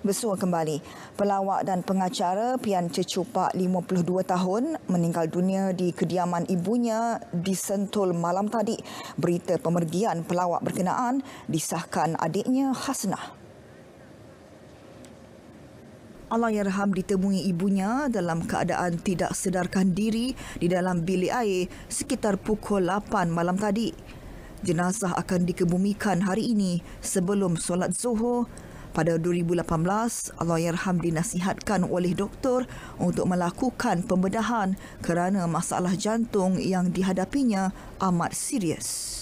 bersua kembali. Pelawak dan pengacara Pian Cecupak 52 tahun meninggal dunia di kediaman ibunya di Sentul malam tadi. Berita pemergian pelawak berkenaan disahkan adiknya Hasnah. Allahyarham ditemui ibunya dalam keadaan tidak sedarkan diri di dalam bilik air sekitar pukul 8 malam tadi. Jenazah akan dikebumikan hari ini sebelum solat zuhur pada 2018, Allahyarham dinasihatkan oleh doktor untuk melakukan pembedahan kerana masalah jantung yang dihadapinya amat serius.